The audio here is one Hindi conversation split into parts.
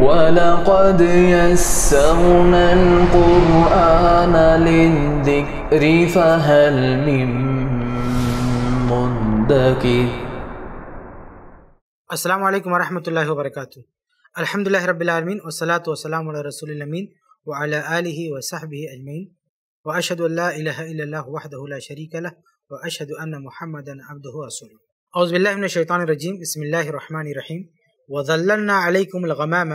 ولقد يسرنا القرآن للذكر فهل من مدكر السلام عليكم ورحمة الله وبركاته الحمد لله رب العالمين والصلاة والسلام على رسول الأمين وعلى آله وصحبه أجمعين وأشهد أن لا إله إلا الله وحده لا شريك له وأشهد أن محمدا عبده ورسوله أعوذ بالله من الشيطان الرجيم بسم الله الرحمن الرحيم वज़ल्लना अलैकुमगमाम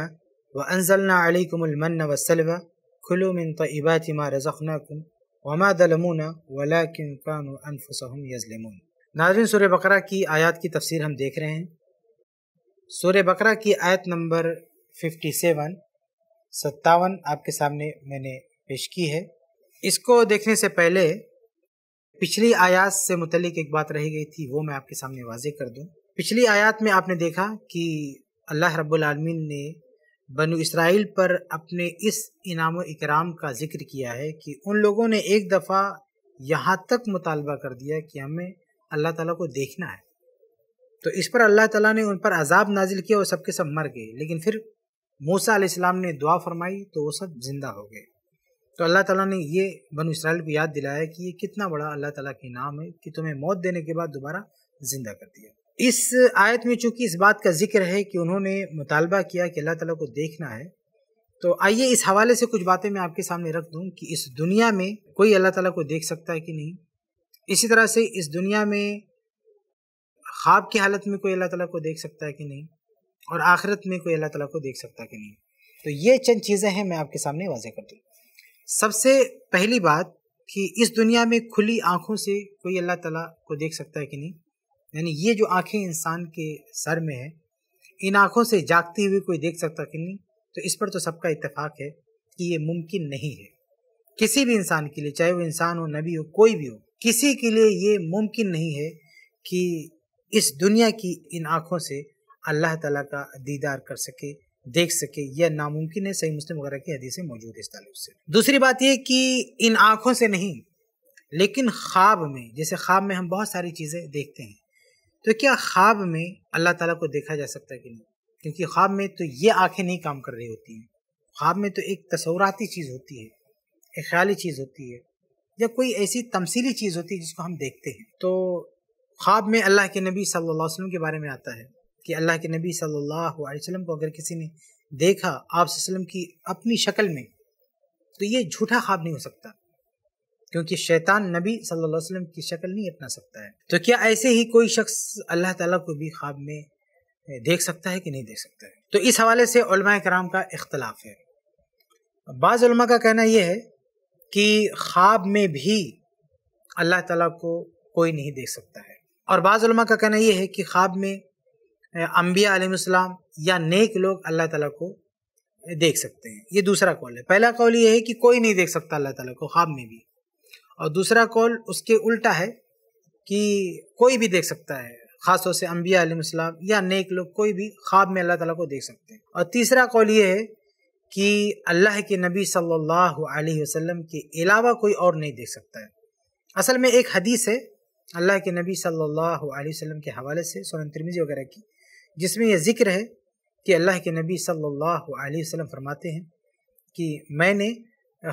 व अनजल्ला अलैकुमन वसलवा खुलु मिन तयबात मा रज़क़नाकुम वमा दलमूना वलाकिन कानु अनफुसहुम यजलिमून नाजरीन सूर्य बकरा की आयत की तफसीर हम देख रहे हैं सूर्य बकरा की आयत नंबर फिफ्टी सेवन सत्तावन आपके सामने मैंने पेश की है इसको देखने से पहले पिछली आयात से मुतलिक एक बात रह गई थी वो मैं आपके सामने वाजे कर दूं पिछली आयात में आपने देखा कि अल्लाह रब्लमीन ने बनु इसराइल पर अपने इस इनाम इकराम का जिक्र किया है कि उन लोगों ने एक दफ़ा यहाँ तक मुतालबा कर दिया कि हमें अल्लाह ताला को देखना है तो इस पर अल्लाह ताला ने उन पर अजाब नाजिल किया और सबके सब मर गए लेकिन फिर मूसा आसमाम ने दुआ फरमाई तो वो सब ज़िंदा हो गए तो अल्लाह ताला ने ये बनु इसराइल को याद दिलाया कि ये कितना बड़ा अल्लाह ताला के इनाम है कि तुम्हें मौत देने के बाद दोबारा ज़िंदा कर दिया इस आयत में चूंकि इस बात का जिक्र है कि उन्होंने मुतालबा किया कि अल्लाह तला को देखना है तो आइए इस हवाले से कुछ बातें मैं आपके सामने रख दूँ कि इस दुनिया में कोई अल्लाह तला को देख सकता है कि नहीं इसी तरह से इस दुनिया में ख्वाब की हालत में कोई अल्लाह तला को देख सकता है कि नहीं और आखिरत में कोई अल्लाह तला को देख सकता है कि नहीं तो ये चंद चीज़ें हैं मैं आपके सामने वाजह कर दूँ सबसे पहली बात कि इस दुनिया में खुली आँखों से कोई अल्लाह तला को देख सकता है कि नहीं यानी ये जो आंखें इंसान के सर में है इन आँखों से जागती हुई कोई देख सकता कि नहीं तो इस पर तो सबका इतफ़ाक़ है कि ये मुमकिन नहीं है किसी भी इंसान के लिए चाहे वो इंसान हो नबी हो कोई भी हो किसी के लिए ये मुमकिन नहीं है कि इस दुनिया की इन आँखों से अल्लाह ताला का दीदार कर सके देख सके यह नामुमकिन है सही मुस्लिम वगैरह की हदीसें मौजूद इस ताल्लुक से दूसरी बात यह कि इन आँखों से नहीं लेकिन ख्वाब में जैसे ख्वाब में हम बहुत सारी चीज़ें देखते हैं तो क्या ख्वाब में अल्लाह ताला को देखा जा सकता है कि नहीं क्योंकि ख्वाब में तो ये आंखें नहीं काम कर रही होती हैं ख्वाब में तो एक तस्वराती चीज़ होती है एक ख्याली चीज़ होती है या कोई ऐसी तमसीली चीज़ होती है जिसको हम देखते हैं तो ख्वाब में अल्लाह के नबी सल्लल्लाहु अलैहि वसल्लम के बारे में आता है कि अल्लाह के नबी सल्लल्लाहु अलैहि वसल्लम को अगर किसी ने देखा आप की अपनी शक्ल में तो ये झूठा ख्वाब नहीं हो सकता क्योंकि शैतान नबी सल्लल्लाहु अलैहि वसल्लम की शक्ल नहीं अपना सकता है तो क्या ऐसे ही कोई शख्स अल्लाह ताला को भी ख्वाब में देख सकता है कि नहीं देख सकता है तो इस हवाले से कराम का इख्तलाफ है बाज़ का कहना यह है कि ख्वाब में भी अल्लाह ताला को कोई नहीं देख सकता है और बाज़ का कहना यह है कि ख्वाब में अम्बिया आलम या नेक लोग अल्लाह ताला को देख सकते हैं ये दूसरा कौल है पहला कौल ये है कि कोई नहीं देख सकता अल्लाह ताला को ख्वाब में भी और दूसरा कौल उसके उल्टा है कि कोई भी देख सकता है ख़ासतौर से अम्बिया आलम या नेक लोग कोई भी ख्वाब में अल्लाह ताला को देख सकते हैं और तीसरा कौल ये है कि अल्लाह के नबी सल्लल्लाहु अलैहि वसल्लम के अलावा कोई और नहीं देख सकता है असल में एक हदीस है अल्लाह के नबी सल्लल्लाहु अलैहि वसल्लम के हवाले से सोन तिरमिजी वगैरह की जिसमें यह जिक्र है कि अल्लाह के नबी सल्लल्लाहु अलैहि वसल्लम फरमाते हैं कि मैंने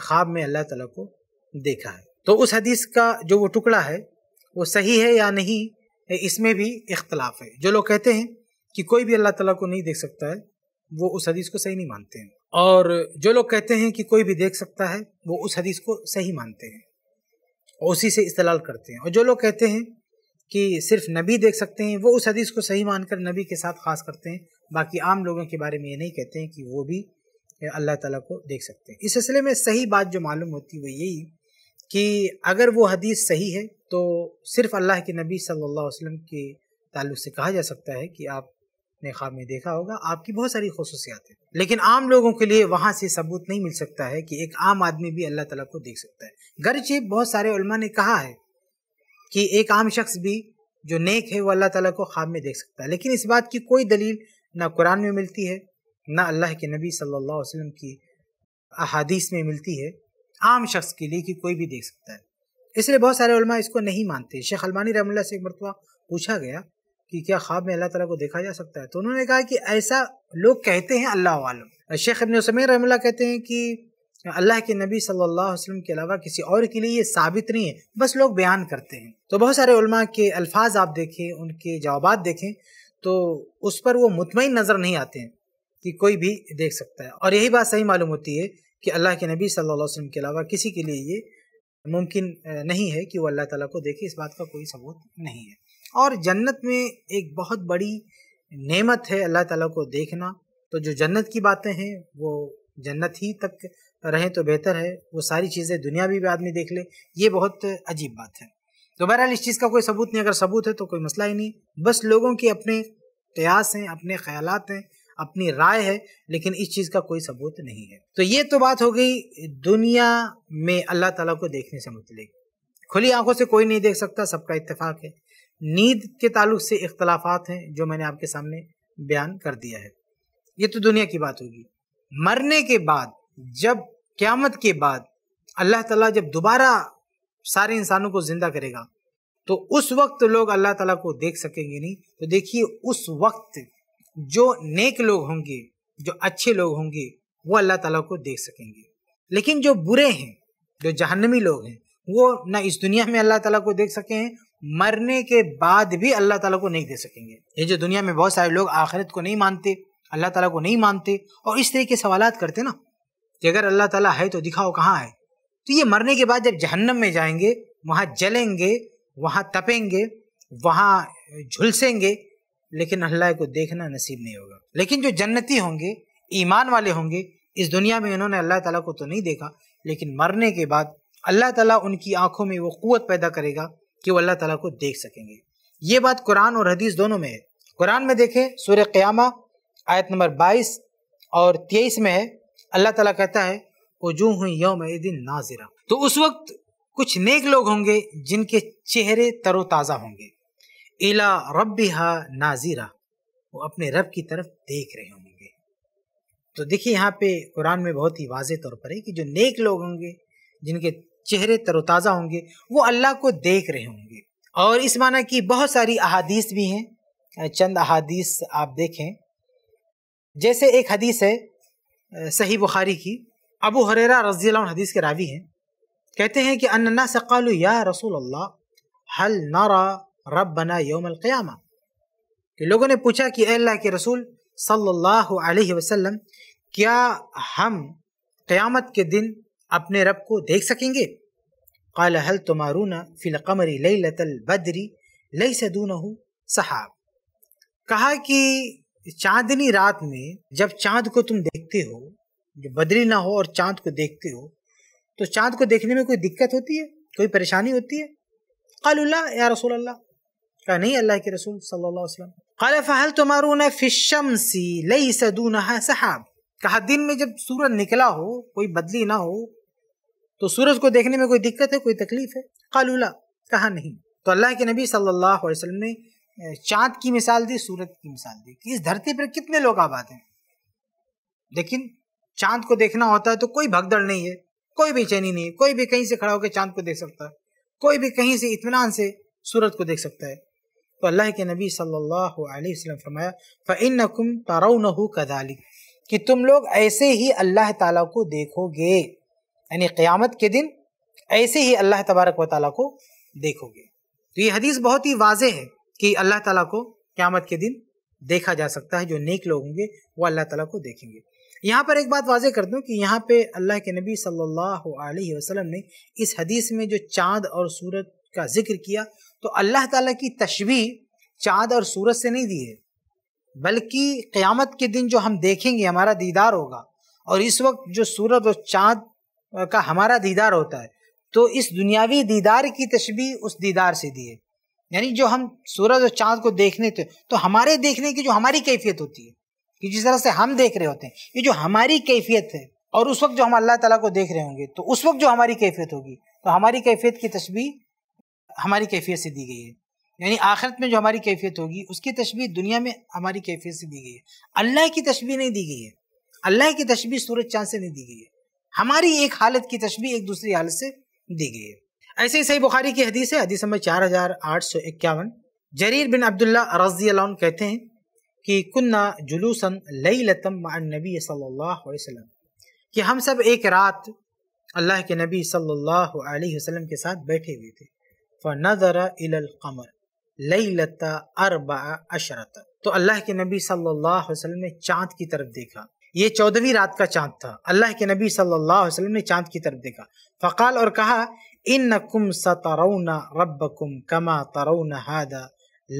ख्वाब में अल्लाह ताला को देखा है तो उस हदीस का जो वो टुकड़ा है वो सही है या नहीं इसमें भी इख्तलाफ है जो लोग कहते हैं कि कोई भी अल्लाह ताला को नहीं देख सकता है वो उस हदीस को सही नहीं मानते हैं और जो लोग कहते हैं कि कोई भी देख सकता है वो उस हदीस को सही मानते हैं और उसी से इस्तेलाल करते हैं और जो लोग कहते हैं कि सिर्फ नबी देख सकते हैं वो उस हदीस को सही मानकर नबी के साथ खास करते हैं बाकी आम लोगों के बारे में ये नहीं कहते हैं कि वो भी अल्लाह ताला को देख सकते हैं इस सिलसिले में सही बात जो मालूम होती है वो यही कि अगर वो हदीस सही है तो सिर्फ अल्लाह के नबी सल्लल्लाहु अलैहि वसल्लम के तल्लु से कहा जा सकता है कि आपने ख्वाब में देखा होगा आपकी बहुत सारी खसूसियात हैं लेकिन आम लोगों के लिए वहाँ से सबूत नहीं मिल सकता है कि एक आम आदमी भी अल्लाह तला को देख सकता है गर्ज बहुत सारे उलमा ने कहा है कि एक आम शख्स भी जो नेक है वो अल्लाह ताला को ख्वाब में देख सकता है लेकिन इस बात की कोई दलील ना कुरान में मिलती है ना अल्लाह के नबी सल्लल्लाहु अलैहि वसल्लम की अहादीस में मिलती है आम शख्स के लिए कि कोई भी देख सकता है इसलिए बहुत सारे उलमा इसको नहीं मानते शेख अलमानी रहमल्ला से एक मरतबा पूछा गया कि क्या ख्वाब में अल्लाह तला को देखा जा सकता है तो उन्होंने कहा कि ऐसा लोग कहते हैं अल्लाह आलम शेख अबन उसमें रहमल्ला कहते हैं कि अल्लाह के नबी सल्लल्लाहु अलैहि वसल्लम के अलावा किसी और के लिए ये साबित नहीं है बस लोग बयान करते हैं तो बहुत सारे उलमा के अल्फाज आप देखें उनके जवाब देखें तो उस पर वो मुतमिन नज़र नहीं आते हैं कि कोई भी देख सकता है और यही बात सही मालूम होती है कि अल्लाह के नबी सल्लल्लाहु अलैहि वसल्लम के अलावा किसी के लिए ये मुमकिन नहीं है कि वो अल्लाह ताला को देखे इस बात का कोई सबूत नहीं है और जन्नत में एक बहुत बड़ी नेमत है अल्लाह ताला को देखना तो जो जन्नत की बातें हैं वो जन्नत ही तक रहें तो बेहतर है वो सारी चीज़ें दुनिया भी, आदमी देख ले ये बहुत अजीब बात है तो बहरहाल इस चीज़ का कोई सबूत नहीं अगर सबूत है तो कोई मसला ही नहीं बस लोगों के अपने कयास हैं अपने ख्याल हैं अपनी राय है लेकिन इस चीज़ का कोई सबूत नहीं है तो ये तो बात हो गई दुनिया में अल्लाह ताला को देखने से मुतलिक खुली आंखों से कोई नहीं देख सकता सबका इतफाक है नींद के ताल्लुक से इख्तलाफात हैं जो मैंने आपके सामने बयान कर दिया है ये तो दुनिया की बात होगी मरने के बाद जब क़्यामत के बाद अल्लाह तला जब दोबारा सारे इंसानों को ज़िंदा करेगा तो उस वक्त लोग अल्लाह ताला को देख सकेंगे नहीं तो देखिए उस वक्त जो नेक लोग होंगे जो अच्छे लोग होंगे वो अल्लाह ताला को देख सकेंगे लेकिन जो बुरे हैं जो जहन्नमी लोग हैं वो ना इस दुनिया में अल्लाह ताला को देख सके हैं मरने के बाद भी अल्लाह ताला को नहीं दे सकेंगे ये जो दुनिया में बहुत सारे लोग आखिरत को नहीं मानते अल्लाह ताला को नहीं मानते और इस तरह के सवाल करते ना कि अगर अल्लाह ताला है तो दिखाओ कहाँ है तो ये मरने के बाद जब जहन्नम में जाएंगे वहाँ जलेंगे वहाँ तपेंगे वहाँ झुलसेंगे लेकिन अल्लाह को देखना नसीब नहीं होगा लेकिन जो जन्नती होंगे ईमान वाले होंगे इस दुनिया में उन्होंने अल्लाह ताला को तो नहीं देखा लेकिन मरने के बाद अल्लाह ताला उनकी आंखों में वो क़ुत पैदा करेगा कि वो अल्लाह ताला को देख सकेंगे ये बात कुरान और हदीस दोनों में है कुरान में देखें सूर्य क़्यामा आयत नंबर बाईस और तेईस में है अल्लाह ताला कहता है हुई यौम दिन नाजिरा तो उस वक्त कुछ नेक लोग होंगे जिनके चेहरे तरोताज़ा होंगे इला रब्बिहा नाजीरा वो अपने रब की तरफ देख रहे होंगे तो देखिए यहाँ पे कुरान में बहुत ही वाज तौर पर है कि जो नेक लोग होंगे जिनके चेहरे तरोताज़ा होंगे वो अल्लाह को देख रहे होंगे और इस माना की बहुत सारी अहादीस भी हैं चंद अहादीस आप देखें जैसे एक हदीस है सही बुखारी की अबू हरेरा रजी हदीस के रावी हैं कहते हैं कि अन्ना सकालू या रसूल अल्लाह हल नारा रब बना योम क़्यामा कि लोगों ने पूछा कि अल्लाह के रसूल सल्लल्लाहु अलैहि वसल्लम क्या हम क़यामत के दिन अपने रब को देख सकेंगे काल हल तुमारूना फ़िल कमरी लई लतल बदरी लई सदून सहाब कहा कि चांदनी रात में जब चांद को तुम देखते हो जो बदरी ना हो और चांद को देखते हो तो चांद को देखने में कोई दिक्कत होती है कोई परेशानी होती है काल या रसूल नहीं अल्लाह के रसूल सल्लल्लाहु अलैहि वसल्लम فهل फ़हल في الشمس ليس دونها سحاب कहा दिन में जब सूरज निकला हो कोई बदली ना हो तो सूरज को देखने में कोई दिक्कत है कोई तकलीफ है कालूला कहा नहीं तो अल्लाह के नबी सल्लल्लाहु अलैहि वसल्लम ने चांद की मिसाल दी सूरज की मिसाल दी कि इस धरती पर कितने लोग आबाद हैं लेकिन चांद को देखना होता है तो कोई भगदड़ नहीं है कोई भी चैनी नहीं है कोई भी कहीं से खड़ा होकर चांद को देख सकता है कोई भी कहीं से इतमान से सूरज को देख सकता है तो अल्लाह के नबी सल्लल्लाहु अलैहि वसल्लम फरमाया फ़इन्नकुम तरौनहु तरऊ कि तुम लोग ऐसे ही अल्लाह ताला को देखोगे यानी क़यामत के दिन ऐसे ही अल्लाह तबारक व ताली को देखोगे तो ये हदीस बहुत ही वाज है कि अल्लाह ताला को क़्यामत के दिन देखा जा सकता है जो नेक लोग होंगे वो अल्लाह ताला को देखेंगे यहाँ पर एक बात वाजे कर दूँ कि यहाँ पे अल्लाह के नबी सल्लल्लाहु अलैहि वसल्लम ने इस हदीस में जो चाँद और सूरज का जिक्र किया तो अल्लाह ताला की तशबी चाँद और सूरज से नहीं दी है बल्कि क़यामत के दिन जो हम देखेंगे हमारा दीदार होगा और इस वक्त जो सूरज और चाँद का हमारा दीदार होता है तो इस दुनियावी दीदार की तशबी उस दीदार से दी है यानी जो हम सूरज और चाँद को देखने थे तो, तो हमारे देखने की जो हमारी कैफियत होती है कि जिस तरह से हम देख रहे होते हैं ये जो हमारी कैफियत है और उस वक्त जो हम अल्लाह ताला को देख रहे होंगे तो उस वक्त जो हमारी कैफियत होगी तो हमारी कैफियत की तस्वीर हमारी कैफियत से दी गई है यानी आखिरत में जो हमारी कैफियत होगी उसकी तशबी दुनिया में हमारी कैफियत से दी गई है अल्लाह की तशबी नहीं दी गई है अल्लाह की तशबी सूरज चांद से नहीं दी गई है हमारी एक हालत की तशबी एक दूसरी हालत से दी गई है ऐसे ही सही बुखारी की हदीस है हदीस नंबर चार हज़ार आठ सौ इक्यावन जरीर बिन अब्दुल्ला रजी कहते हैं कि कुन्ना जुलूसन लई लतम नबी सल्लाम कि हम सब एक रात अल्लाह के नबी सल्लल्लाहु अलैहि वसल्लम के साथ बैठे हुए थे फ़नज़र इलकमर लता अरबा अशरत तो अल्लाह के नबी सल्लल्लाहु ने चाँद की तरफ देखा ये चौदहवीं रात का चाँद था अल्लाह के नबी सल्लल्लाहु ने चाँद की तरफ देखा फ़काल और कहा इन कुम सतरौना रब कुम कमा तरौन हादा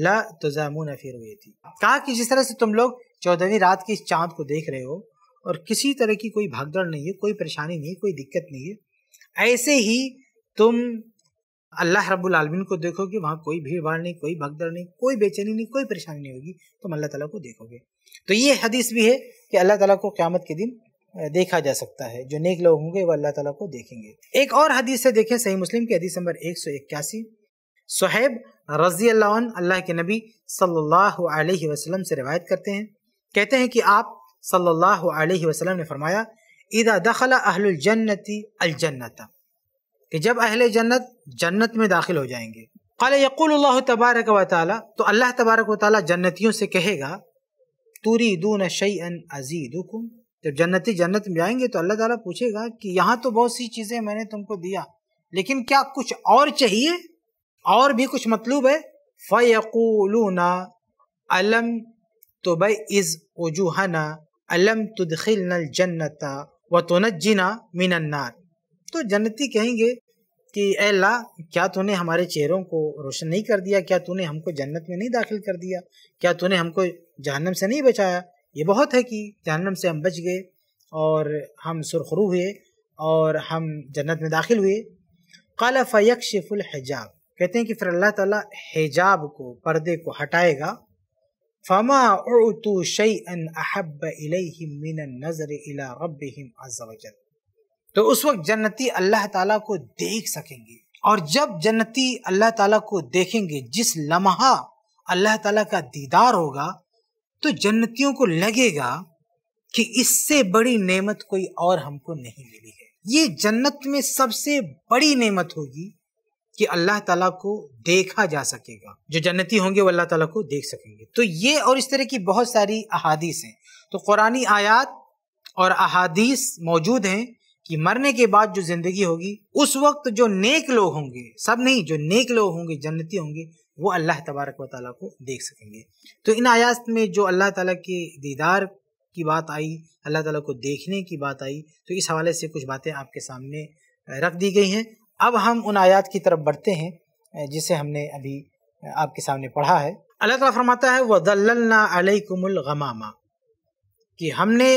ला तुजामुन फिर थी कहा कि जिस तरह से तुम लोग चौदहवीं रात की इस चाँद को देख रहे हो और किसी तरह की कोई भगदड़ नहीं है कोई परेशानी नहीं कोई दिक्कत नहीं है ऐसे ही तुम अल्लाह रब्बुल आलमीन को देखोगे वहाँ कोई भीड़ भाड़ नहीं कोई भगदड़ नहीं कोई बेचैनी नहीं कोई परेशानी नहीं होगी तुम अल्लाह ताला को देखोगे तो ये हदीस भी है कि अल्लाह ताला को क़्यामत के दिन देखा जा सकता है जो नेक लोग होंगे वह अल्लाह ताला को देखेंगे एक और हदीस से देखें सही मुस्लिम की हदीस नंबर एक सौ इक्यासी सहेब रजी अल्लाह के नबी सल्लल्लाहु से रिवायत करते हैं कहते हैं कि आप सल्लाम ने फरमाया इदा दखला अहलजन्नति अलजन्नता कि जब अहले जन्नत जन्नत में दाखिल हो जाएंगे कल यकुल्ला तबारक व ताली तो अल्लाह तबारक व ताली जन्नतियों से कहेगा तूरी दून शई अन अजीद हुकुम जब जन्नती जन्नत में जाएंगे तो अल्लाह ताला पूछेगा कि यहाँ तो बहुत सी चीज़ें मैंने तुमको दिया लेकिन क्या कुछ और चाहिए और भी कुछ मतलूब है फ़यकूलूना अलम तो बई इज़ वजूहना अलम तुदखिलनल जन्नता व तोनजीना मिनन्नार तो जन्नती कहेंगे कि अल्लाह क्या तूने हमारे चेहरों को रोशन नहीं कर दिया क्या तूने हमको जन्नत में नहीं दाखिल कर दिया क्या तूने हमको जहन्नम से नहीं बचाया ये बहुत है कि जहन्नम से हम बच गए और हम सुरखरू हुए और हम जन्नत में दाखिल हुए काला फ़यकशिफुल हिजाब कहते हैं कि फिर अल्लाह ताला हिजाब को पर्दे को हटाएगा फमा उतु शई अन अहब मिन नज़र इला रब अज़ा तो उस वक्त जन्नती अल्लाह ताला को देख सकेंगे और जब जन्नती अल्लाह ताला को देखेंगे जिस लम्हा अल्लाह ताला का दीदार होगा तो जन्नतियों को लगेगा कि इससे बड़ी नेमत कोई और हमको नहीं मिली है ये जन्नत में सबसे बड़ी नेमत होगी कि अल्लाह ताला को देखा जा सकेगा जो जन्नती होंगे वो अल्लाह ताला को देख सकेंगे तो ये और इस तरह की बहुत सारी अहादीस हैं तो कुरानी आयात और अहादीस मौजूद हैं कि मरने के बाद जो जिंदगी होगी उस वक्त जो नेक लोग होंगे सब नहीं जो नेक लोग होंगे जन्नती होंगे वो अल्लाह तबारक व ताली को देख सकेंगे तो इन आयात में जो अल्लाह ताला के दीदार की बात आई अल्लाह ताली को देखने की बात आई तो इस हवाले से कुछ बातें आपके सामने रख दी गई हैं अब हम उन आयात की तरफ बढ़ते हैं जिसे हमने अभी आपके सामने पढ़ा है अल्लाह ताला फरमाता है वदल्लना अलैकुमुल गमामा कि हमने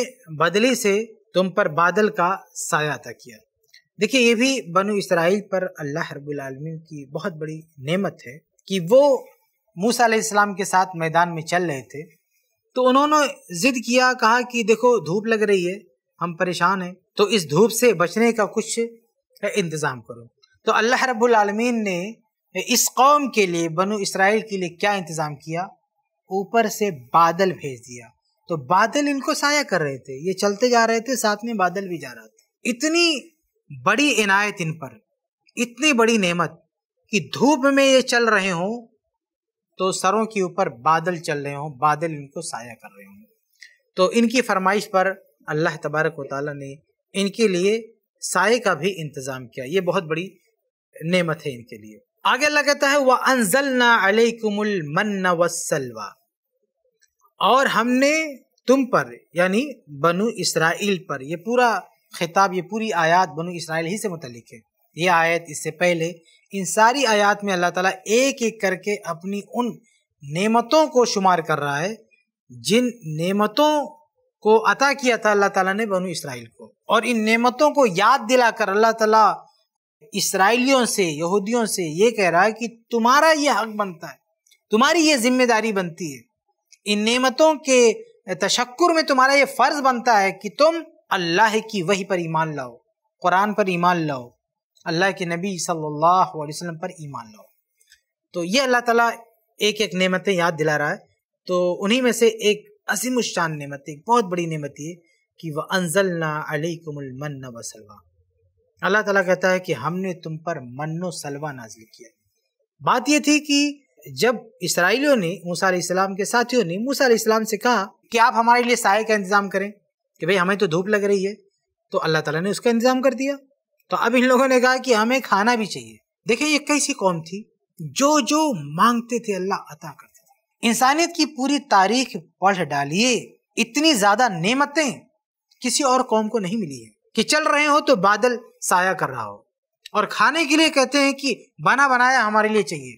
बदली से तुम पर बादल का साया अदा किया देखिए ये भी बनु इसराइल पर अल्लाह रबालमीन की बहुत बड़ी नेमत है कि वो मूसा इस्लाम के साथ मैदान में चल रहे थे तो उन्होंने ज़िद किया कहा कि देखो धूप लग रही है हम परेशान हैं तो इस धूप से बचने का कुछ इंतज़ाम करो तो अल्लाह रबालमीन ने इस कौम के लिए बनु इसराइल के लिए क्या इंतज़ाम किया ऊपर से बादल भेज दिया तो बादल इनको साया कर रहे थे ये चलते जा रहे थे साथ में बादल भी जा रहा था इतनी बड़ी इनायत इन पर इतनी बड़ी नेमत कि धूप में ये चल रहे हों तो सरों के ऊपर बादल चल रहे हों बादल इनको साया कर रहे हों तो इनकी फरमाइश पर अल्लाह तबारक वाली ने इनके लिए साय का भी इंतज़ाम किया ये बहुत बड़ी नेमत है इनके लिए आगे लगता है वह अनजल ना अलकुमल वसलवा और हमने तुम पर यानी बनु इसराइल पर ये पूरा खिताब ये पूरी आयत बनु इसराइल ही से मुतलिक है ये आयत इससे पहले इन सारी आयत में अल्लाह ताला एक एक करके अपनी उन नेमतों को शुमार कर रहा है जिन नेमतों को अता किया था अल्लाह ताला ने बनु इसराइल को और इन नेमतों को याद दिलाकर अल्लाह ताला इसराइलियों से यहूदियों से ये कह रहा है कि तुम्हारा ये हक बनता है तुम्हारी ये जिम्मेदारी बनती है इन नेमतों के तशक्कुर में तुम्हारा ये फ़र्ज़ बनता है कि तुम अल्लाह की वही पर ईमान लाओ कुरान पर ईमान लाओ अल्लाह के नबी सल्लल्लाहु अलैहि वसल्लम पर ईमान लाओ तो ये अल्लाह ताला एक एक नेमतें याद दिला रहा है तो उन्हीं में से एक शान नेमत एक बहुत बड़ी नेमत ये कि वह अनजलना अलैकुमन वसलवा अल्लाह ताला कहता है कि हमने तुम पर मन्नो सलवा नाजिल किया बात यह थी कि जब इसराइलियों ने मूसा इस्लाम के साथियों ने मूसा इस्लाम से कहा कि आप हमारे लिए साय का इंतज़ाम करें कि भाई हमें तो धूप लग रही है तो अल्लाह ताला ने उसका इंतज़ाम कर दिया तो अब इन लोगों ने कहा कि हमें खाना भी चाहिए देखिए ये कैसी कौम थी जो जो मांगते थे अल्लाह अता करते थे इंसानियत की पूरी तारीख पढ़ डालिए इतनी ज़्यादा नेमतें किसी और कौम को नहीं मिली है कि चल रहे हो तो बादल साया कर रहा हो और खाने के लिए कहते हैं कि बना बनाया हमारे लिए चाहिए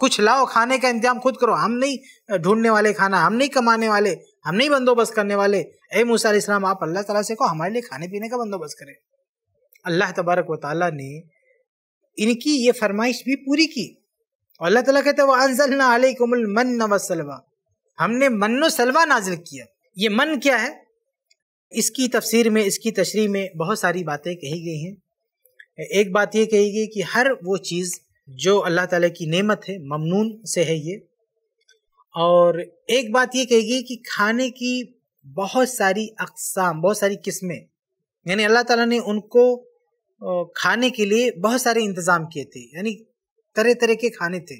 कुछ लाओ खाने का इंतजाम खुद करो हम नहीं ढूंढने वाले खाना हम नहीं कमाने वाले हम नहीं बंदोबस्त करने वाले ए मूसा इस्लाम आप अल्लाह तला से कहो हमारे लिए खाने पीने का बंदोबस्त करें अल्लाह तबारक वाली ने इनकी ये फरमाइश भी पूरी की और अल्लाह तला कहते वह अनजल अलकुमल मन वसलवा हमने मनो सलवा नाजिल किया ये मन क्या है इसकी तफसीर में इसकी तशरी में बहुत सारी बातें कही गई हैं एक बात ये कही गई कि हर वो चीज़ जो अल्लाह ताला की नेमत है ममनून से है ये और एक बात ये कहेगी कि खाने की बहुत सारी अकसाम बहुत सारी किस्में यानी अल्लाह ताला ने उनको खाने के लिए बहुत सारे इंतज़ाम किए थे यानी तरह तरह के खाने थे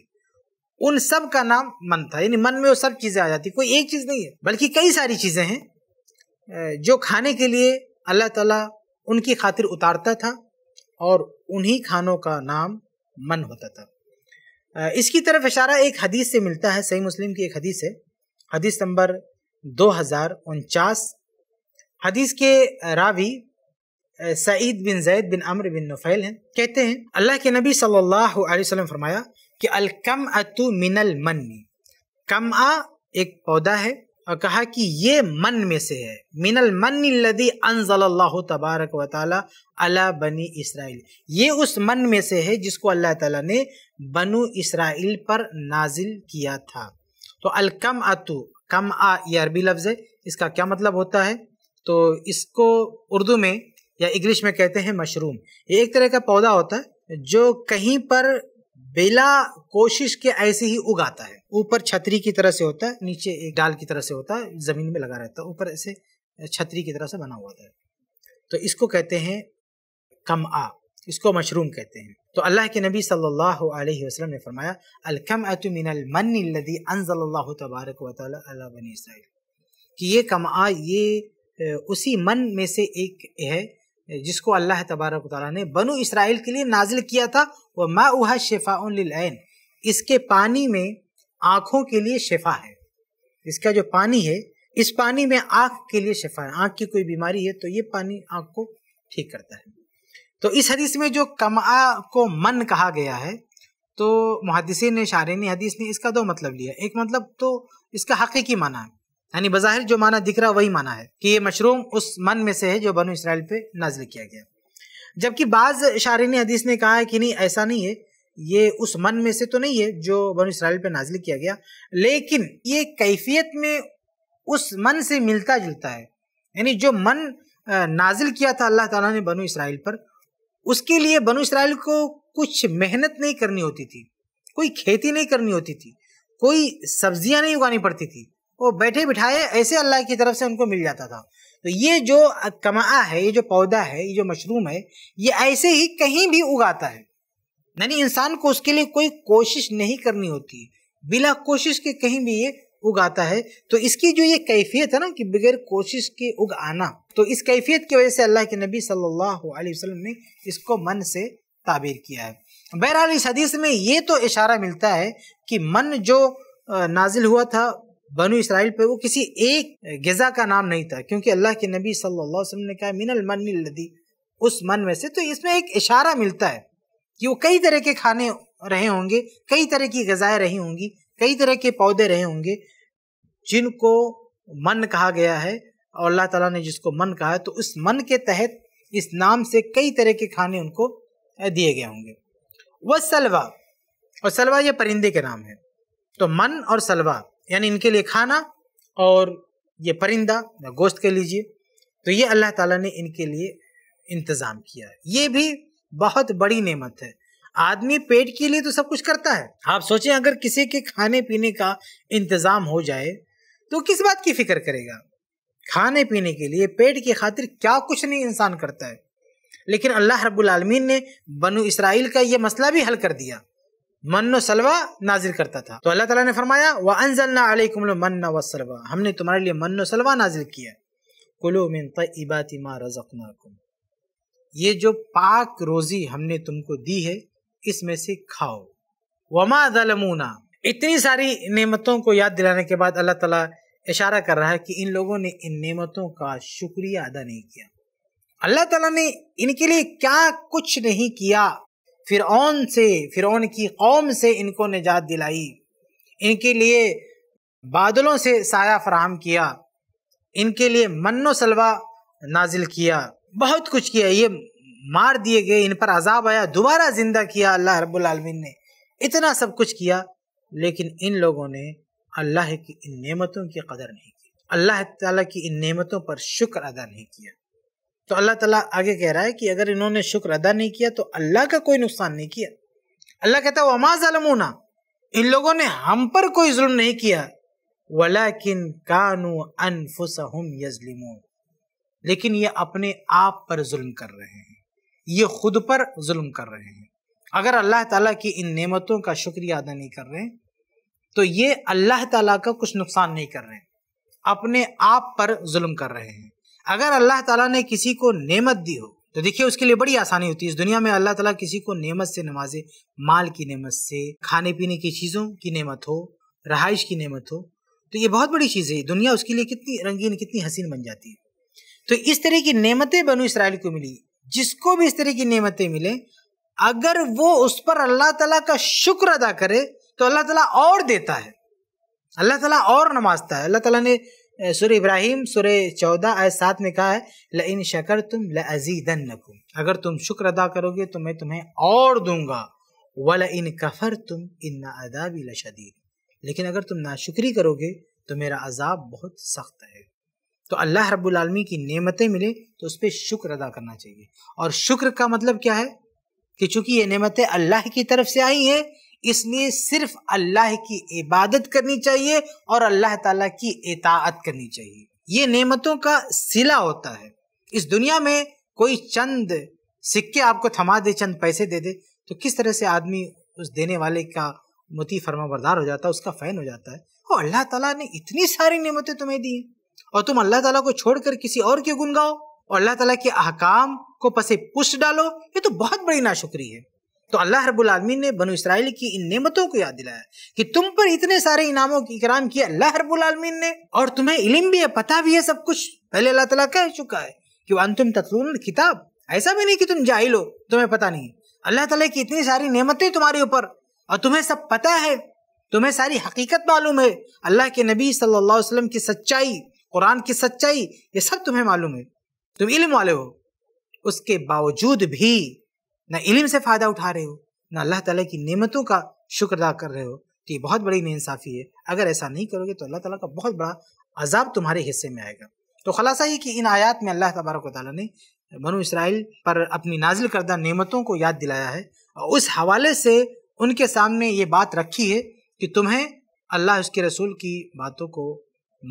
उन सब का नाम मन था यानी मन में वो सब चीज़ें आ जाती कोई एक चीज़ नहीं है बल्कि कई सारी चीज़ें हैं जो खाने के लिए अल्लाह ताला उनकी खातिर उतारता था और उन्हीं खानों का नाम मन होता था इसकी तरफ इशारा एक हदीस से मिलता है सही मुस्लिम की एक हदीस है हदीस नंबर दो हज़ार उनचास हदीस के रावी सईद बिन जैद बिन अमर बिन नुफ़ैल हैं कहते हैं अल्लाह के नबी सल्लल्लाहु अलैहि वसल्लम फरमाया कि अल कम अतु मिनल मन कम आ एक पौधा है और कहा कि ये मन में से है मिनल मन लदी अनजल्लाह तबारक व ताली बनी इसराइल ये उस मन में से है जिसको अल्लाह ताला ने बनु इसराइल पर नाजिल किया था तो अलकम आतु कम आ ये अरबी लफ्ज़ है इसका क्या मतलब होता है तो इसको उर्दू में या इंग्लिश में कहते हैं मशरूम ये एक तरह का पौधा होता है जो कहीं पर बिला कोशिश के ऐसे ही उगाता है ऊपर छतरी की तरह से होता है नीचे एक डाल की तरह से होता है ज़मीन में लगा रहता है ऊपर ऐसे छतरी की तरह से बना हुआ था तो इसको कहते हैं कम आ इसको मशरूम कहते हैं तो अल्लाह के नबी सल्लल्लाहु अलैहि वसल्लम ने फरमाया मिन अल मन लदी अनजल्लाह तबारक बनी इसराइल कि ये आ ये उसी मन में से एक है जिसको अल्लाह तबारक तआला ने बनु इसराइल के लिए नाजिल किया था वह माउहा शिफाउन इसके पानी में आंखों के लिए शिफा है इसका जो पानी है इस पानी में आंख के लिए शिफा है आंख की कोई बीमारी है तो ये पानी आंख को ठीक करता है तो इस हदीस में जो कमा को मन कहा गया है तो मुहदसिन ने शारे हदीस ने इसका दो मतलब लिया एक मतलब तो इसका हकीकी माना है यानी बज़ाहिर जो माना दिख रहा वही माना है कि ये मशरूम उस मन में से है जो बनो इसराइल पे नाजिल किया गया जबकि बाज़ शारे हदीस ने कहा है कि नहीं ऐसा नहीं है ये उस मन में से तो नहीं है जो बन इसराइल पर नाजिल किया गया लेकिन ये कैफियत में उस मन से मिलता जुलता है यानी जो मन नाजिल किया था अल्लाह ताला ने बनु इसराइल पर उसके लिए बनु इसराइल को कुछ मेहनत नहीं करनी होती थी कोई खेती नहीं करनी होती थी कोई सब्जियां नहीं उगानी पड़ती थी वो बैठे बिठाए ऐसे अल्लाह की तरफ से उनको मिल जाता था तो ये जो कमा है ये जो पौधा है ये जो मशरूम है ये ऐसे ही कहीं भी उगाता है यानी इंसान को उसके लिए कोई कोशिश नहीं करनी होती बिना कोशिश के कहीं भी ये उगाता है तो इसकी जो ये कैफियत है ना कि बगैर कोशिश के उग आना तो इस कैफियत की वजह से अल्लाह के नबी सल्लल्लाहु अलैहि वसल्लम ने इसको मन से ताबीर किया है बहरहाल इस हदीस में ये तो इशारा मिलता है कि मन जो नाजिल हुआ था बनु इसराइल पे वो किसी एक गज़ा का नाम नहीं था क्योंकि अल्लाह के नबी सल्लल्लाहु अलैहि वसल्लम ने कहा मिनल मन लदी उस मन में से तो इसमें एक इशारा मिलता है कि वो कई तरह के खाने रहे होंगे कई तरह की गजाएं रही होंगी कई तरह के पौधे रहे होंगे जिनको मन कहा गया है और अल्लाह ताला ने जिसको मन कहा है तो उस मन के तहत इस नाम से कई तरह के खाने उनको दिए गए होंगे वह सलवा और सलवा ये परिंदे के नाम है तो मन और सलवा यानी इनके लिए खाना और ये परिंदा गोश्त कह लीजिए तो ये अल्लाह ताला ने इनके लिए इंतज़ाम किया ये भी बहुत बड़ी नेमत है आदमी पेट के लिए तो सब कुछ करता है आप सोचें अगर किसी के खाने पीने का इंतजाम हो जाए तो किस बात की फिक्र करेगा खाने पीने के लिए पेट की खातिर क्या कुछ नहीं इंसान करता है लेकिन अल्लाह रब्बुल आलमीन ने बनु इसराइल का यह मसला भी हल कर दिया मन सलवा नाजिल करता था तो अल्लाह ताला ने फरमाया व अनजलना अलैकुम मन्ना व सलवा हमने तुम्हारे लिए मन सलवा नाजिल किया कुलो मिन तयबाति मा रज़कनाकुम ये जो पाक रोजी हमने तुमको दी है इसमें से खाओ वमा दलमूना इतनी सारी नेमतों को याद दिलाने के बाद अल्लाह ताला इशारा कर रहा है कि इन लोगों ने इन नेमतों का शुक्रिया अदा नहीं किया अल्लाह ताला ने इनके लिए क्या कुछ नहीं किया फिर से फिर की कौम से इनको निजात दिलाई इनके लिए बादलों से साया फराहम किया इनके लिए मनो सलवा नाजिल किया बहुत कुछ किया ये मार दिए गए इन पर अजाब आया दोबारा जिंदा किया अल्लाह रब्बुल आलमीन ने इतना सब कुछ किया लेकिन इन लोगों ने अल्लाह की इन नेमतों की कदर नहीं की अल्लाह ताला की इन नेमतों पर शुक्र अदा नहीं किया तो अल्लाह ताला आगे कह रहा है कि अगर इन्होंने शुक्र अदा नहीं किया तो अल्लाह का कोई नुकसान नहीं किया अल्लाह कहता है वमा ज़लमूना इन लोगों ने हम पर कोई जुल्म नहीं किया वलाकिन कानू अनफुसहुम यजलिमून लेकिन ये अपने आप पर जुल्म कर रहे हैं ये खुद पर जुल्म कर रहे हैं अगर अल्लाह ताला की इन नेमतों का शुक्रिया अदा नहीं कर रहे तो ये अल्लाह ताला का कुछ नुकसान नहीं कर रहे अपने आप पर जुल्म कर रहे हैं अगर अल्लाह ताला ने किसी को नेमत दी हो तो देखिए उसके लिए बड़ी आसानी होती है इस दुनिया में अल्लाह ताला किसी को नेमत से नवाजे माल की नेमत से खाने पीने की चीज़ों की नेमत हो रहाइश की नेमत हो तो ये बहुत बड़ी चीज़ है दुनिया उसके लिए कितनी रंगीन कितनी हसीन बन जाती है तो इस तरह की नेमतें बनु इसराइल को मिली जिसको भी इस तरह की नेमतें मिले अगर वो उस पर अल्लाह तला का शुक्र अदा करे तो अल्लाह तला और देता है अल्लाह तला और नमाजता है अल्लाह तला ने सुर इब्राहिम सुर चौदह आय सात में कहा है ल इन शकर तुम ल अजीदन अगर तुम शुक्र अदा करोगे तो मैं तुम्हें और दूंगा वल इन कफर तुम इन ना अदाबी लशदीद लेकिन अगर तुम नाशुक्री करोगे तो मेरा अजाब बहुत सख्त है तो अल्लाह रब्बुल की नेमतें मिले तो उस पर शुक्र अदा करना चाहिए और शुक्र का मतलब क्या है कि चूंकि ये नेमतें अल्लाह की तरफ से आई हैं इसलिए सिर्फ अल्लाह की इबादत करनी चाहिए और अल्लाह ताला की इताअत करनी चाहिए ये नेमतों का सिला होता है इस दुनिया में कोई चंद सिक्के आपको थमा दे चंद पैसे दे दे तो किस तरह से आदमी उस देने वाले का मोती फर्मा बरदार हो जाता है उसका फ़ैन हो जाता है और अल्लाह ताला ने इतनी सारी नेमतें तुम्हें दी हैं और तुम अल्लाह ताला को छोड़कर किसी और के गुन गाओ और अल्लाह ताला के अहकाम को पसे पुष्ट डालो ये तो बहुत बड़ी नाशुक्री है तो अल्लाह रब्बुल आलमीन ने बनु इसराइल की इन नेमतों को याद दिलाया कि तुम पर इतने सारे इनामों की इकराम किया अल्लाह रब्बुल आलमीन ने और तुम्हें इलिम भी है पता भी है सब कुछ पहले अल्लाह तला कह चुका है कि अंतुम तत्लून किताब ऐसा भी नहीं कि तुम जाहिल हो तुम्हें पता नहीं अल्लाह तला की इतनी सारी नेमतें तुम्हारे ऊपर और तुम्हें सब पता है तुम्हें सारी हकीकत मालूम है अल्लाह के नबी सल्लल्लाहु अलैहि वसल्लम की सच्चाई कुरान की सच्चाई ये सब तुम्हें मालूम है तुम इल्म वाले हो उसके बावजूद भी ना इल्म से फ़ायदा उठा रहे हो ना अल्लाह ताला की नेमतों का शुक्र अदा कर रहे हो तो ये बहुत बड़ी नासाफ़ी है अगर ऐसा नहीं करोगे तो अल्लाह ताला का बहुत बड़ा अजाब तुम्हारे हिस्से में आएगा तो खलासा ये कि इन आयात में अल्लाह तबारक ताली ने बनु इसराइल पर अपनी नाजिल करदा नेमतों को याद दिलाया है और उस हवाले से उनके सामने ये बात रखी है कि तुम्हें अल्लाह उसके रसूल की बातों को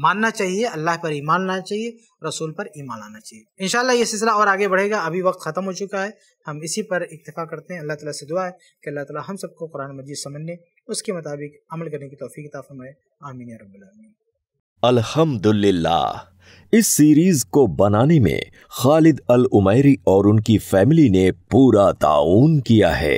मानना चाहिए अल्लाह पर ईमान लाना चाहिए रसूल पर ईमान लाना चाहिए इन यह सिलसिला और आगे बढ़ेगा अभी वक्त ख़त्म हो चुका है हम इसी पर इतफ़ा करते हैं अल्लाह ताला से दुआ है कि अल्लाह ताला हम सबको कुरान मजीद समझने उसके मुताबिक अमल करने की तोफ़ी किताब हमारे आमीन रबी अल्हम्दुलिल्लाह इस सीरीज को बनाने में खालिद अल उमैरी और उनकी फैमिली ने पूरा ताउन किया है